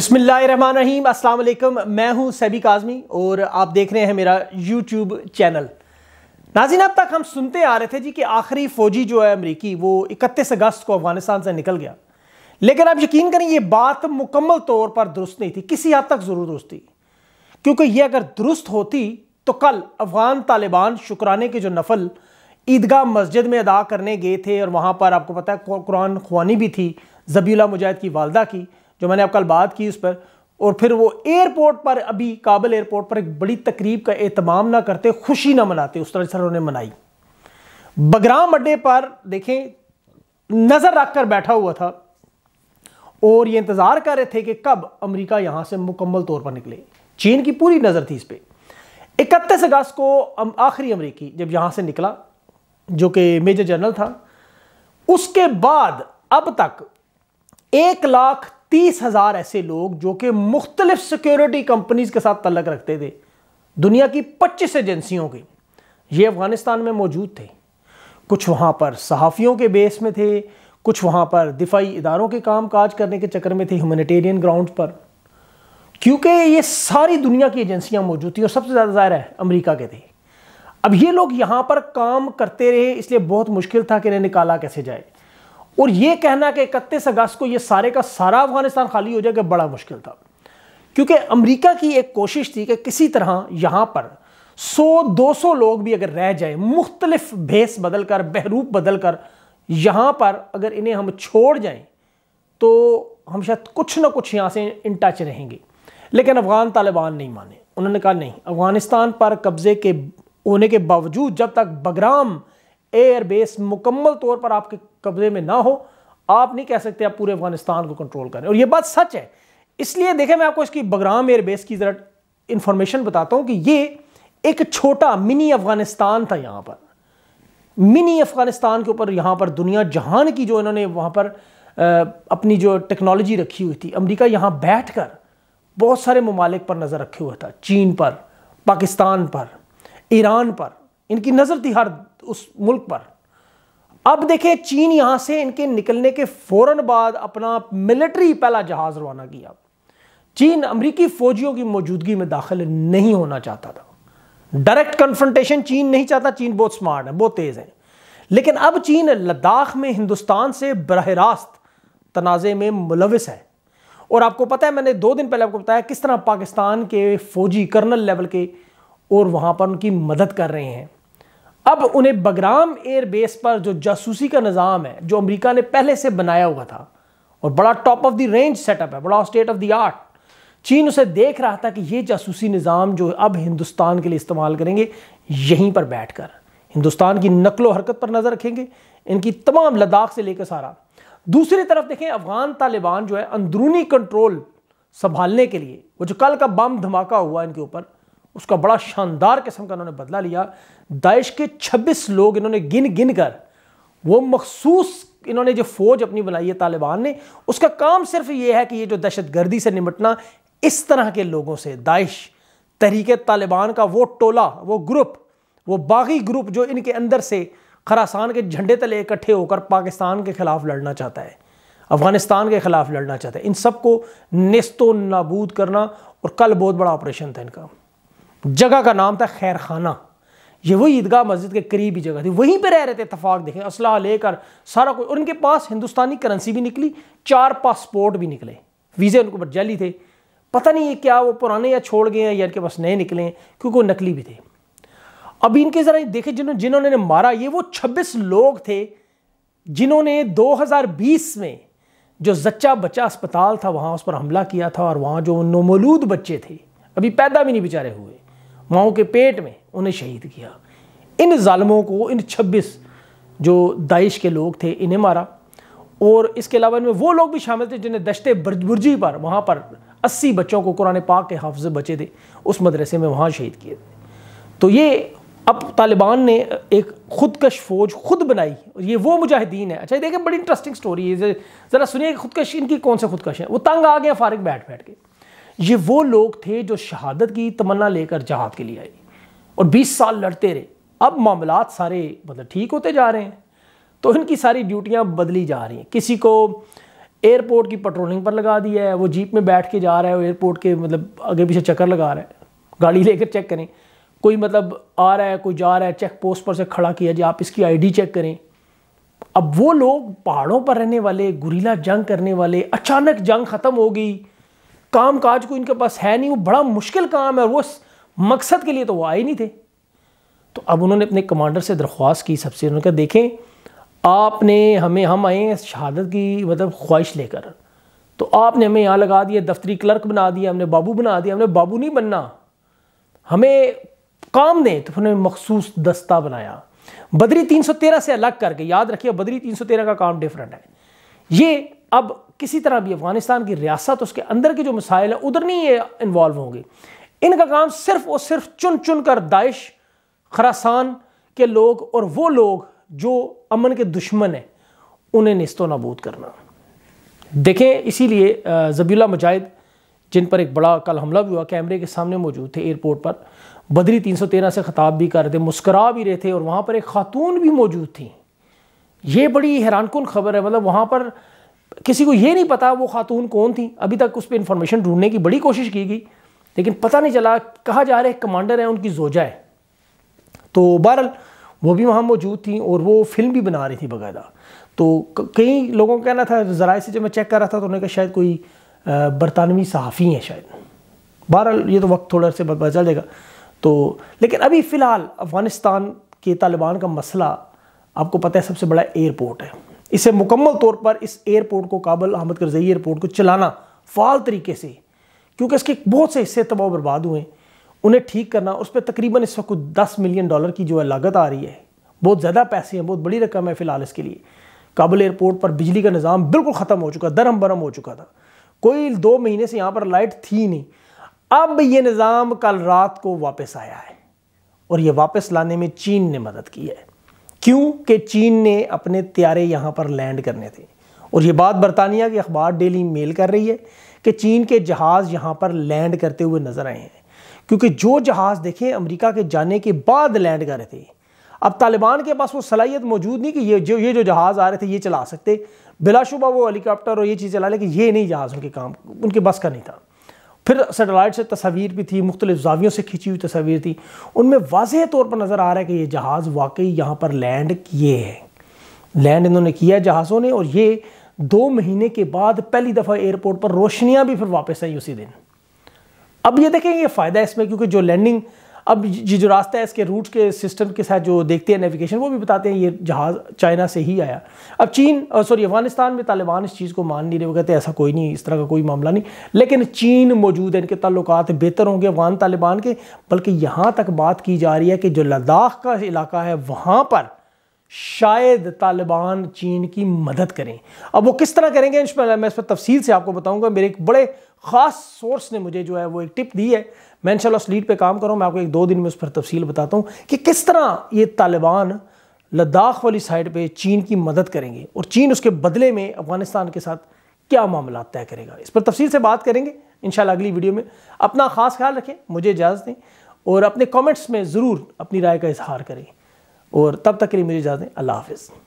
बिसमीम अल्लाम मैं हूं सैबी काजमी और आप देख रहे हैं मेरा यूट्यूब चैनल नाजिन अब तक हम सुनते आ रहे थे जी कि आखिरी फ़ौजी जो है अमरीकी वो इकतीस अगस्त को अफ़गानिस्तान से निकल गया लेकिन आप यकीन करें ये बात मुकम्मल तौर पर दुरुस्त नहीं थी किसी हद तक ज़रूर दुरुस्त थी क्योंकि ये अगर दुरुस्त होती तो कल अफ़गान तालिबान शुक्राने के जो नफल ईदगाह मस्जिद में अदा करने गए थे और वहाँ पर आपको पता है कुरान खुवानी भी थी जबीला मुजाहिद की वालदा की जो मैंने आप कल बात की उस पर और फिर वो एयरपोर्ट पर अभी काबिल एयरपोर्ट पर एक बड़ी तकरीब का एहतमाम ना करते खुशी ना मनाते उस तरह से उन्होंने मनाई बगराम अड्डे पर देखें नज़र रख कर बैठा हुआ था और ये इंतज़ार कर रहे थे कि कब अमेरिका यहां से मुकम्मल तौर पर निकले चीन की पूरी नज़र थी इस पर इकतीस अगस्त को आखिरी अमरीकी जब यहां से निकला जो कि मेजर जनरल था उसके बाद अब तक एक लाख तीस हज़ार ऐसे लोग जो कि मुख्तलिफ सिक्योरिटी कंपनीज़ के साथ तलक रखते थे दुनिया की पच्चीस एजेंसियों के ये अफ़गानिस्तान में मौजूद थे कुछ वहाँ पर सहाफ़ियों के बेस में थे कुछ वहाँ पर दिफाई इदारों के काम काज करने के चक्कर में थे ह्यूमनिटेरियन ग्राउंड पर क्योंकि ये सारी दुनिया की एजेंसियाँ मौजूद थी और सबसे ज़्यादा ज़ाहिर है अमरीका के थे अब ये लोग यहाँ पर काम करते रहे इसलिए बहुत मुश्किल था कि इन्हें निकाला कैसे जाए और ये कहना कि इकतीस अगस्त को ये सारे का सारा अफगानिस्तान खाली हो जाएगा बड़ा मुश्किल था क्योंकि अमेरिका की एक कोशिश थी कि किसी तरह यहाँ पर 100-200 लोग भी अगर रह जाए मुख्तलिफ भेस बदल कर बहरूप बदल कर यहाँ पर अगर इन्हें हम छोड़ जाएँ तो हम शायद कुछ ना कुछ यहाँ से इन टच रहेंगे लेकिन अफ़गान तालिबान नहीं माने उन्होंने कहा नहीं अफ़गानिस्तान पर कब्ज़े के होने के बावजूद जब तक बगराम एयर बेस मुकम्मल तौर पर आपके कब्जे में ना हो आप नहीं कह सकते आप पूरे अफगानिस्तान को कंट्रोल करें और यह बात सच है इसलिए देखें मैं आपको इसकी बगराम एयर बेस की ज़रा इन्फॉर्मेशन बताता हूँ कि ये एक छोटा मिनी अफगानिस्तान था यहाँ पर मिनी अफगानिस्तान के ऊपर यहाँ पर दुनिया जहान की जो इन्होंने वहाँ पर अपनी जो टेक्नोलॉजी रखी हुई थी अमेरिका यहाँ बैठ कर बहुत सारे ममालिक पर नज़र रखे हुआ था चीन पर पाकिस्तान पर ईरान पर इनकी नज़र थी हर उस मुल्क पर अब देखें चीन यहां से इनके निकलने के फौरन बाद अपना मिलिट्री पहला जहाज रवाना किया चीन अमरीकी फौजियों की मौजूदगी में दाखिल नहीं होना चाहता था डायरेक्ट कन्फ्रंटेशन चीन नहीं चाहता चीन बहुत स्मार्ट है बहुत तेज है लेकिन अब चीन लद्दाख में हिंदुस्तान से बरह रास्त तनाज़े में मुलविस है और आपको पता है मैंने दो दिन पहले आपको बताया किस तरह पाकिस्तान के फौजी कर्नल लेवल के और वहां पर उनकी मदद कर रहे हैं अब उन्हें बगराम एयरबेस पर जो जासूसी का निज़ाम है जो अमेरिका ने पहले से बनाया हुआ था और बड़ा top of the range setup है बड़ा स्टेट ऑफ द आर्ट चीन उसे देख रहा था कि ये जासूसी निज़ाम जो अब हिंदुस्तान के लिए इस्तेमाल करेंगे यहीं पर बैठ कर हिंदुस्तान की नकलो हरकत पर नज़र रखेंगे इनकी तमाम लद्दाख से लेकर सारा दूसरी तरफ देखें अफगान तालिबान जो है अंदरूनी कंट्रोल संभालने के लिए वो जो कल का बम धमाका हुआ इनके ऊपर उसका बड़ा शानदार किस्म का उन्होंने बदला लिया दाइश के 26 लोग इन्होंने गिन गिन कर वो मखसूस इन्होंने जो फौज अपनी बनाई है तालिबान ने उसका काम सिर्फ ये है कि ये जो दहशत गर्दी से निपटना इस तरह के लोगों से दाइश तहरीक तालिबान का वो टोला वो ग्रुप वो बागी ग्रुप जो इनके अंदर से खरासान के झंडे तले इकट्ठे होकर पाकिस्तान के खिलाफ लड़ना चाहता है अफगानिस्तान के खिलाफ लड़ना चाहता है इन सबको नस्तो नाबूद करना और कल बहुत बड़ा ऑपरेशन था इनका जगह का नाम था खैर खाना ये वही ईदगाह मस्जिद के करीब ही जगह थी वहीं पे रह रहे थे इतफाक देखें असलाह लेकर सारा कुछ और इनके पास हिंदुस्तानी करेंसी भी निकली चार पासपोर्ट भी निकले वीज़े उनके ऊपर जाली थे पता नहीं ये क्या वो पुराने या छोड़ गए हैं या इनके पास नए निकले हैं क्योंकि वो नकली भी थे अभी इनके ज़रा देखे जिन्होंने जिन्होंने मारा ये वो छब्बीस लोग थे जिन्होंने बीस में जो जच्चा बच्चा अस्पताल था वहाँ उस पर हमला किया था और वहाँ जो नोमलूद बच्चे थे अभी पैदा भी नहीं बेचारे हुए माओ के पेट में उन्हें शहीद किया इन ालमों को इन 26 जो दाइश के लोग थे इन्हें मारा और इसके अलावा इनमें वो लोग भी शामिल थे जिन्हें दशते बुरजी पर वहाँ पर 80 बच्चों को कुरान पाक के हाफज बचे थे उस मदरसे में वहाँ शहीद किए थे तो ये अब तालिबान ने एक खुदकश फौज खुद बनाई और ये वो मुजाहिदीन है अच्छा ये देखें बड़ी इंटरेस्टिंग स्टोरी है ज़रा सुनिए खुदकश इनकी कौन से खुदकश है वो तंग आ गए फारिक बैठ बैठ के ये वो लोग थे जो शहादत की तमन्ना लेकर जहाद के लिए आए और 20 साल लड़ते रहे अब मामला सारे मतलब ठीक होते जा रहे हैं तो इनकी सारी ड्यूटियाँ बदली जा रही हैं किसी को एयरपोर्ट की पेट्रोलिंग पर लगा दिया है वो जीप में बैठ के जा रहा है वो एयरपोर्ट के मतलब आगे पीछे चक्कर लगा रहा है गाड़ी लेकर चेक करें कोई मतलब आ रहा है कोई जा रहा है चेक पोस्ट पर से खड़ा किया जी आप इसकी आईडी चेक करें अब वो लोग पहाड़ों पर रहने वाले गुरीला जंग करने वाले अचानक जंग ख़त्म हो गई काम काज को इनके पास है नहीं वो बड़ा मुश्किल काम है और वो मकसद के लिए तो वो आए नहीं थे तो अब उन्होंने अपने कमांडर से दरख्वास्त की सबसे उन्होंने कहा देखें आपने हमें हम आए हैं शहादत की मतलब ख्वाहिश लेकर तो आपने हमें यहाँ लगा दिया दफ्तरी क्लर्क बना दिया हमने बाबू बना दिया हमने बाबू नहीं बनना हमें काम दें तो उन्होंने मखसूस दस्ता बनाया बदरी 313 से अलग करके याद रखिए बदरी 313 का काम डिफरेंट है ये अब किसी तरह भी अफगानिस्तान की रियासत उसके अंदर के जो मसाइल है उधर नहीं ये इन्वॉल्व होंगे इनका काम सिर्फ और सिर्फ चुन चुन कर दाइश खरासान के लोग और वो लोग जो अमन के दुश्मन हैं उन्हें नस्तो नबूद करना देखें इसीलिए जबीला मुजाहिद जिन पर एक बड़ा कल हमला भी हुआ कैमरे के सामने मौजूद थे एयरपोर्ट पर बदरी 313 से ख़ताब भी कर रहे थे मुस्करा भी रहे थे और वहाँ पर एक खातून भी मौजूद थी ये बड़ी हैरानकुन खबर है मतलब वहाँ पर किसी को ये नहीं पता वो खातून कौन थी अभी तक उस पर इंफॉर्मेशन ढूंढने की बड़ी कोशिश की गई लेकिन पता नहीं चला कहा जा रहा है कमांडर है उनकी जोजा है तो बहरल वो भी वहाँ मौजूद थी और वो फिल्म भी बना रही थी बाकायदा तो कई लोगों का कहना था ज़राए से जब मैं चेक कर रहा था तो उन्होंने कहा शायद कोई बरतानवी सहाफ़ी हैं शायद बहरहाल ये तो वक्त थोड़ा से पता चल जाएगा तो लेकिन अभी फ़िलहाल अफ़गानिस्तान के तालिबान का मसला आपको पता है सबसे बड़ा एयरपोर्ट है इसे मुकम्मल तौर पर इस एयरपोर्ट को काबुल अहमद करजई एयरपोर्ट को चलाना फाल तरीके से क्योंकि इसके बहुत से हिस्से तबाह बर्बाद हुए उन्हें ठीक करना उस पर तकरीबन इस वक्त दस मिलियन डॉलर की जो है लागत आ रही है बहुत ज़्यादा पैसे हैं बहुत बड़ी रकम है फ़िलहाल इसके लिए काबुल एयरपोर्ट पर बिजली का निज़ाम बिल्कुल ख़त्म हो चुका दरम बरम हो चुका था कोई दो महीने से यहाँ पर लाइट थी नहीं अब ये निज़ाम कल रात को वापस आया है और ये वापस लाने में चीन ने मदद की है क्योंकि चीन ने अपने त्यारे यहाँ पर लैंड करने थे और ये बात बरतानिया के अखबार डेली मेल कर रही है कि चीन के जहाज़ यहाँ पर लैंड करते हुए नज़र आए हैं क्योंकि जो जहाज़ देखें अमेरिका के जाने के बाद लैंड कर रहे थे अब तालिबान के पास वो सलाहियत मौजूद नहीं कि ये जो ये जो जहाज़ आ रहे थे ये चला सकते बिलाशुबा वो हेलीकॉप्टर और ये चीज़ चला लेकिन ये नहीं जहाज़ उनके काम उनके बस का नहीं था फिर सेटेलाइट से तस्वीर भी थी मुख्तलिफ जावियों से खींची हुई तस्वीर थी उनमें वाज तौर पर नज़र आ रहा है कि ये जहाज़ वाकई यहाँ पर लैंड किए हैं लैंड इन्होंने किया है जहाज़ों ने और ये दो महीने के बाद पहली दफ़ा एयरपोर्ट पर रोशनियाँ भी फिर वापस आई उसी दिन अब ये देखें ये फ़ायदा इसमें क्योंकि जो लैंडिंग अब ये जो रास्ता है इसके रूट के सिस्टम के साथ जो देखते हैं नेविगेशन वो भी बताते हैं ये जहाज़ चाइना से ही आया अब चीन सॉरी अफगानिस्तान में तालिबान इस चीज़ को मान नहीं रहे वो कहते ऐसा कोई नहीं इस तरह का कोई मामला नहीं लेकिन चीन मौजूद है इनके ताल्लुक बेहतर होंगे अफगान तालिबान के बल्कि यहाँ तक बात की जा रही है कि जो लद्दाख का इलाका है वहाँ पर शायद तालिबान चीन की मदद करें अब वो किस तरह करेंगे मैं इस पर तफसील से आपको बताऊंगा मेरे एक बड़े ख़ास सोर्स ने मुझे जो है वो एक टिप दी है मैं इन उस लीड पे काम करूँ मैं आपको एक दो दिन में उस पर तफसील बताता हूँ कि किस तरह ये तालिबान लद्दाख वाली साइड पे चीन की मदद करेंगे और चीन उसके बदले में अफगानिस्तान के साथ क्या मामला तय करेगा इस पर तफसील से बात करेंगे इन अगली वीडियो में अपना ख़ास ख्याल रखें मुझे इजाज़त दें और अपने कॉमेंट्स में ज़रूर अपनी राय का इजहार करें और तब तक के लिए मुझे इजाज़त अल्लाह हाफिज़